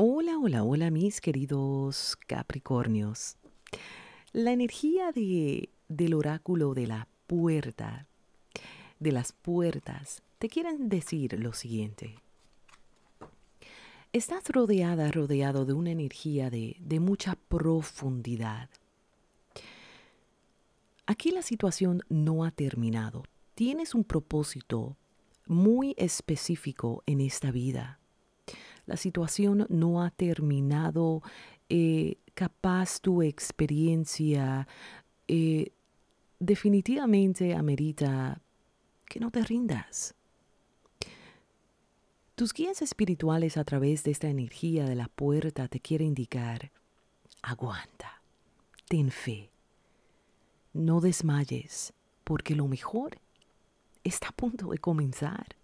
Hola, hola, hola mis queridos Capricornios. La energía de, del oráculo de la puerta, de las puertas, te quieren decir lo siguiente. Estás rodeada, rodeado de una energía de, de mucha profundidad. Aquí la situación no ha terminado. Tienes un propósito muy específico en esta vida la situación no ha terminado, eh, capaz tu experiencia eh, definitivamente amerita que no te rindas. Tus guías espirituales a través de esta energía de la puerta te quiere indicar, aguanta, ten fe, no desmayes, porque lo mejor está a punto de comenzar.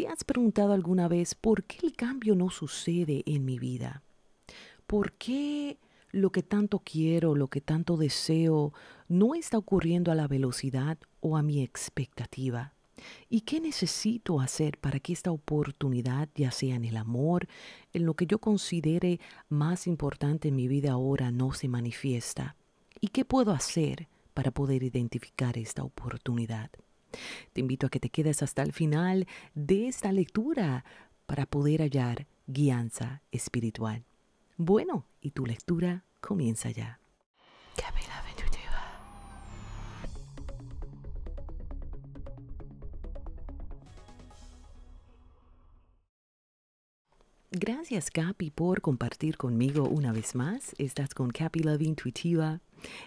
¿Te has preguntado alguna vez por qué el cambio no sucede en mi vida? ¿Por qué lo que tanto quiero, lo que tanto deseo, no está ocurriendo a la velocidad o a mi expectativa? ¿Y qué necesito hacer para que esta oportunidad, ya sea en el amor, en lo que yo considere más importante en mi vida ahora, no se manifiesta? ¿Y qué puedo hacer para poder identificar esta oportunidad? Te invito a que te quedes hasta el final de esta lectura para poder hallar guianza espiritual. Bueno, y tu lectura comienza ya. Gracias, Capi, por compartir conmigo una vez más. Estás con Capi Love Intuitiva.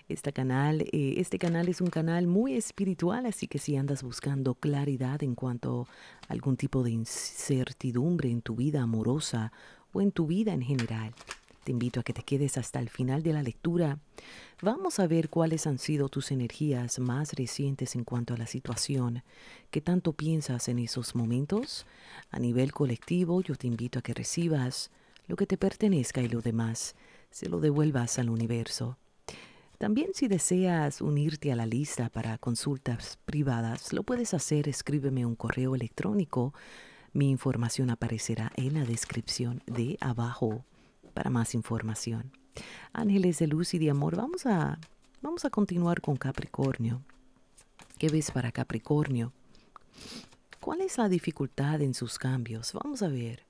Este canal, eh, este canal es un canal muy espiritual, así que si andas buscando claridad en cuanto a algún tipo de incertidumbre en tu vida amorosa o en tu vida en general, te invito a que te quedes hasta el final de la lectura. Vamos a ver cuáles han sido tus energías más recientes en cuanto a la situación. ¿Qué tanto piensas en esos momentos? A nivel colectivo, yo te invito a que recibas lo que te pertenezca y lo demás se lo devuelvas al universo. También si deseas unirte a la lista para consultas privadas, lo puedes hacer, escríbeme un correo electrónico. Mi información aparecerá en la descripción de abajo para más información. Ángeles de luz y de amor, vamos a, vamos a continuar con Capricornio. ¿Qué ves para Capricornio? ¿Cuál es la dificultad en sus cambios? Vamos a ver.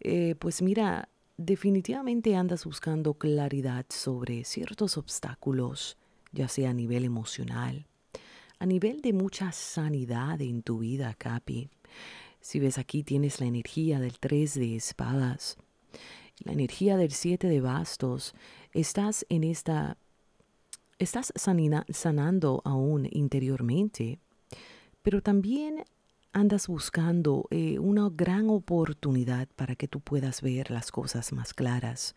Eh, pues mira, definitivamente andas buscando claridad sobre ciertos obstáculos, ya sea a nivel emocional, a nivel de mucha sanidad en tu vida, Capi. Si ves aquí tienes la energía del 3 de espadas la energía del siete de bastos, estás en esta, estás sanando aún interiormente, pero también andas buscando eh, una gran oportunidad para que tú puedas ver las cosas más claras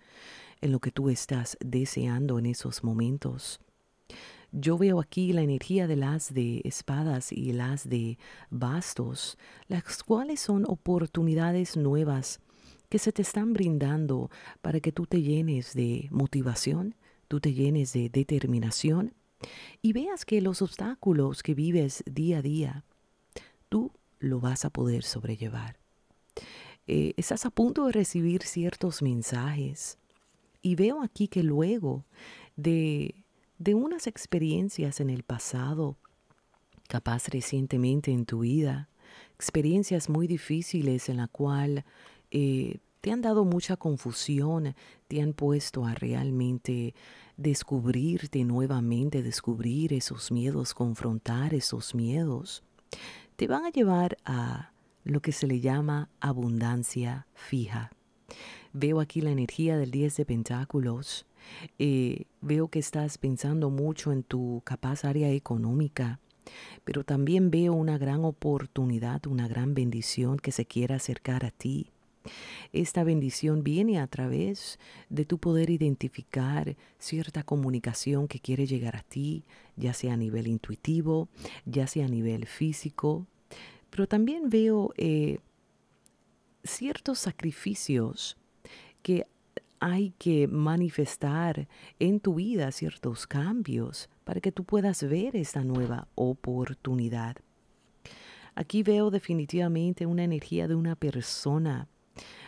en lo que tú estás deseando en esos momentos. Yo veo aquí la energía de las de espadas y las de bastos, las cuales son oportunidades nuevas que se te están brindando para que tú te llenes de motivación, tú te llenes de determinación y veas que los obstáculos que vives día a día, tú lo vas a poder sobrellevar. Eh, estás a punto de recibir ciertos mensajes y veo aquí que luego de, de unas experiencias en el pasado, capaz recientemente en tu vida, experiencias muy difíciles en la cual eh, te han dado mucha confusión, te han puesto a realmente descubrirte nuevamente, descubrir esos miedos, confrontar esos miedos, te van a llevar a lo que se le llama abundancia fija. Veo aquí la energía del 10 de Pentáculos. Eh, veo que estás pensando mucho en tu capaz área económica, pero también veo una gran oportunidad, una gran bendición que se quiera acercar a ti esta bendición viene a través de tu poder identificar cierta comunicación que quiere llegar a ti, ya sea a nivel intuitivo, ya sea a nivel físico, pero también veo eh, ciertos sacrificios que hay que manifestar en tu vida ciertos cambios para que tú puedas ver esta nueva oportunidad. Aquí veo definitivamente una energía de una persona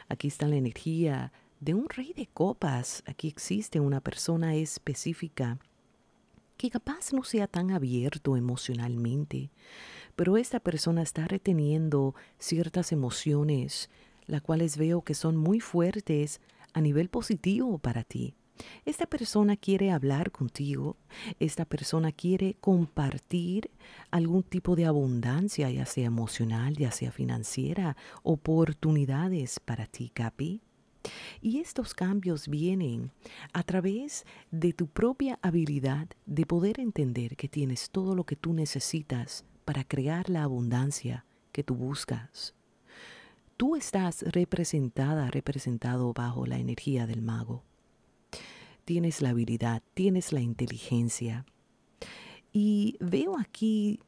aquí está la energía de un rey de copas. Aquí existe una persona específica que capaz no sea tan abierto emocionalmente, pero esta persona está reteniendo ciertas emociones, las cuales veo que son muy fuertes a nivel positivo para ti. Esta persona quiere hablar contigo, esta persona quiere compartir algún tipo de abundancia, ya sea emocional, ya sea financiera, oportunidades para ti, Capi. Y estos cambios vienen a través de tu propia habilidad de poder entender que tienes todo lo que tú necesitas para crear la abundancia que tú buscas. Tú estás representada, representado bajo la energía del mago tienes la habilidad, tienes la inteligencia. Y veo aquí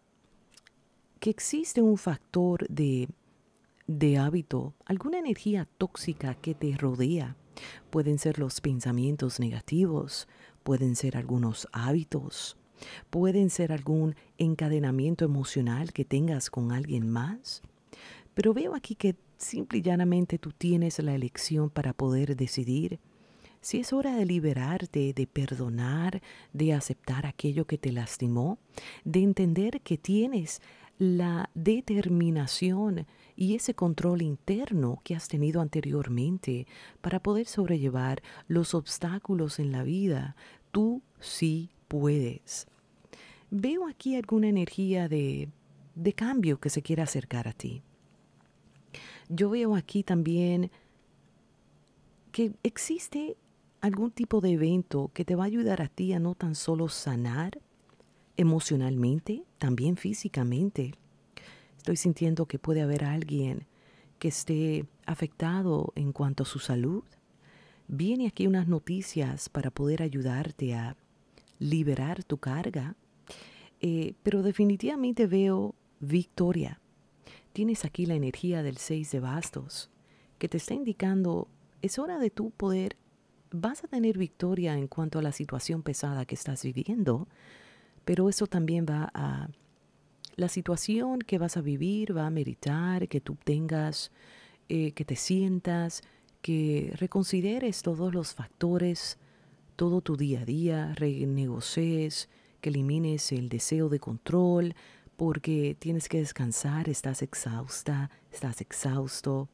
que existe un factor de, de hábito, alguna energía tóxica que te rodea. Pueden ser los pensamientos negativos, pueden ser algunos hábitos, pueden ser algún encadenamiento emocional que tengas con alguien más. Pero veo aquí que simple y llanamente tú tienes la elección para poder decidir si es hora de liberarte, de perdonar, de aceptar aquello que te lastimó, de entender que tienes la determinación y ese control interno que has tenido anteriormente para poder sobrellevar los obstáculos en la vida, tú sí puedes. Veo aquí alguna energía de, cambio que se quiere acercar a ti. Yo veo aquí también que existe algún tipo de evento que te va a ayudar a ti a no tan solo sanar emocionalmente, también físicamente. Estoy sintiendo que puede haber alguien que esté afectado en cuanto a su salud. Viene aquí unas noticias para poder ayudarte a liberar tu carga. Eh, pero definitivamente veo victoria. Tienes aquí la energía del 6 de bastos que te está indicando es hora de tu poder vas a tener victoria en cuanto a la situación pesada que estás viviendo, pero eso también va a... La situación que vas a vivir va a meditar, que tú tengas, eh, que te sientas, que reconsideres todos los factores, todo tu día a día, renegocies, que elimines el deseo de control, porque tienes que descansar, estás exhausta, estás exhausto.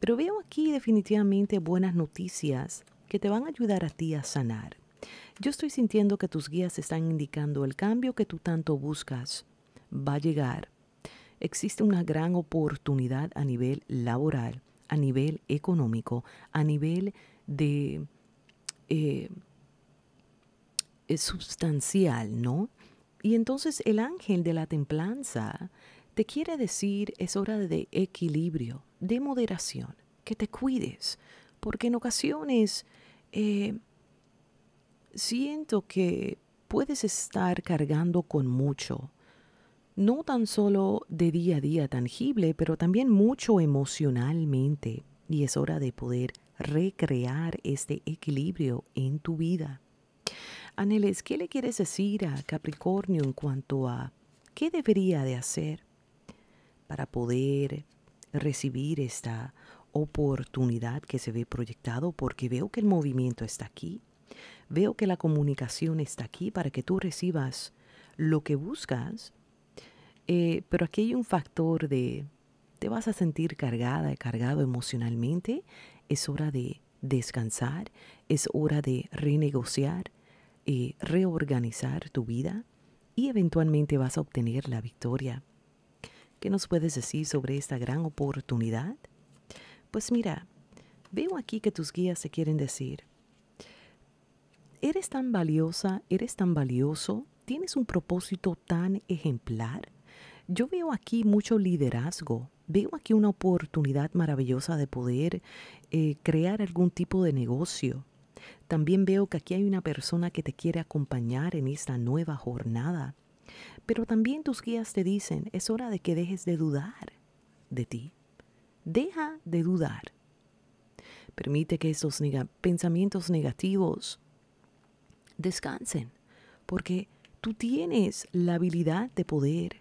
Pero veo aquí definitivamente buenas noticias que te van a ayudar a ti a sanar. Yo estoy sintiendo que tus guías están indicando el cambio que tú tanto buscas. Va a llegar. Existe una gran oportunidad a nivel laboral, a nivel económico, a nivel de... Eh, es sustancial, ¿no? Y entonces el ángel de la templanza te quiere decir es hora de equilibrio, de moderación, que te cuides, porque en ocasiones eh, siento que puedes estar cargando con mucho, no tan solo de día a día tangible, pero también mucho emocionalmente, y es hora de poder recrear este equilibrio en tu vida. Aneles, ¿qué le quieres decir a Capricornio en cuanto a qué debería de hacer para poder recibir esta oportunidad que se ve proyectado porque veo que el movimiento está aquí, veo que la comunicación está aquí para que tú recibas lo que buscas, eh, pero aquí hay un factor de te vas a sentir cargada, cargado emocionalmente, es hora de descansar, es hora de renegociar, y eh, reorganizar tu vida y eventualmente vas a obtener la victoria. ¿Qué nos puedes decir sobre esta gran oportunidad? Pues mira, veo aquí que tus guías se quieren decir, eres tan valiosa, eres tan valioso, tienes un propósito tan ejemplar. Yo veo aquí mucho liderazgo, veo aquí una oportunidad maravillosa de poder eh, crear algún tipo de negocio. También veo que aquí hay una persona que te quiere acompañar en esta nueva jornada. Pero también tus guías te dicen, es hora de que dejes de dudar de ti. Deja de dudar. Permite que esos pensamientos negativos descansen, porque tú tienes la habilidad de poder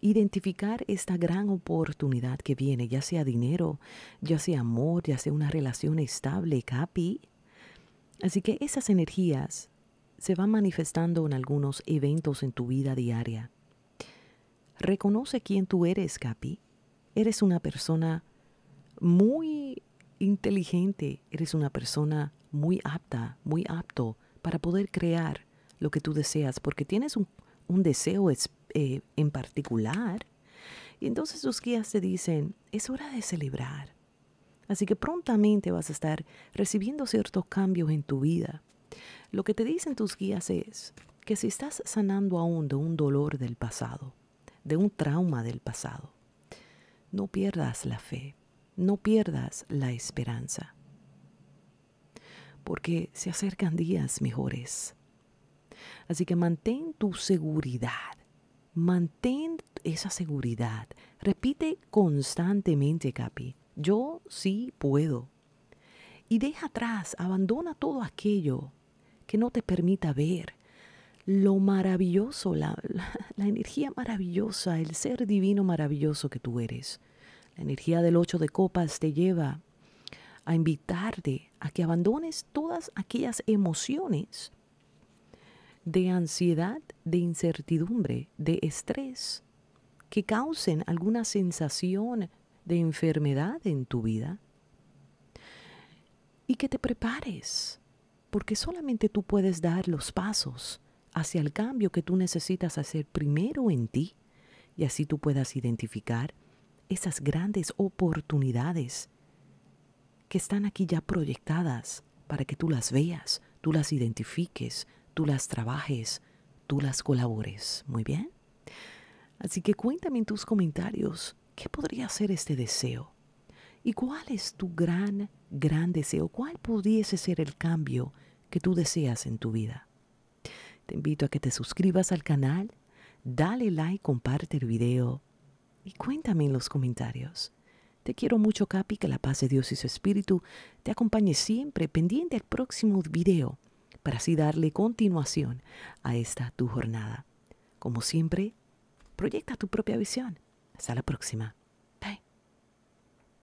identificar esta gran oportunidad que viene, ya sea dinero, ya sea amor, ya sea una relación estable, capi. Así que esas energías se van manifestando en algunos eventos en tu vida diaria. Reconoce quién tú eres, capi. Eres una persona muy inteligente, eres una persona muy apta, muy apto para poder crear lo que tú deseas, porque tienes un, deseo eh, en particular. Y entonces tus guías te dicen, es hora de celebrar. Así que prontamente vas a estar recibiendo ciertos cambios en tu vida. Lo que te dicen tus guías es que si estás sanando aún de un dolor del pasado, de un trauma del pasado, no pierdas la fe no pierdas la esperanza, porque se acercan días mejores. Así que mantén tu seguridad, mantén esa seguridad. Repite constantemente, Capi, yo sí puedo. Y deja atrás, abandona todo aquello que no te permita ver lo maravilloso, la, la energía maravillosa, el ser divino maravilloso que tú eres. La energía del ocho de copas te lleva a invitarte a que abandones todas aquellas emociones de ansiedad, de incertidumbre, de estrés, que causen alguna sensación de enfermedad en tu vida y que te prepares, porque solamente tú puedes dar los pasos hacia el cambio que tú necesitas hacer primero en ti y así tú puedas identificar esas grandes oportunidades que están aquí ya proyectadas para que tú las veas, tú las identifiques, tú las trabajes, tú las colabores. Muy bien. Así que cuéntame en tus comentarios qué podría ser este deseo y cuál es tu gran, gran deseo, cuál pudiese ser el cambio que tú deseas en tu vida. Te invito a que te suscribas al canal, dale like, comparte el video y cuéntame en los comentarios. Te quiero mucho, Capi, que la paz de Dios y su espíritu te acompañe siempre, pendiente al próximo video, para así darle continuación a esta tu jornada. Como siempre, proyecta tu propia visión. Hasta la próxima.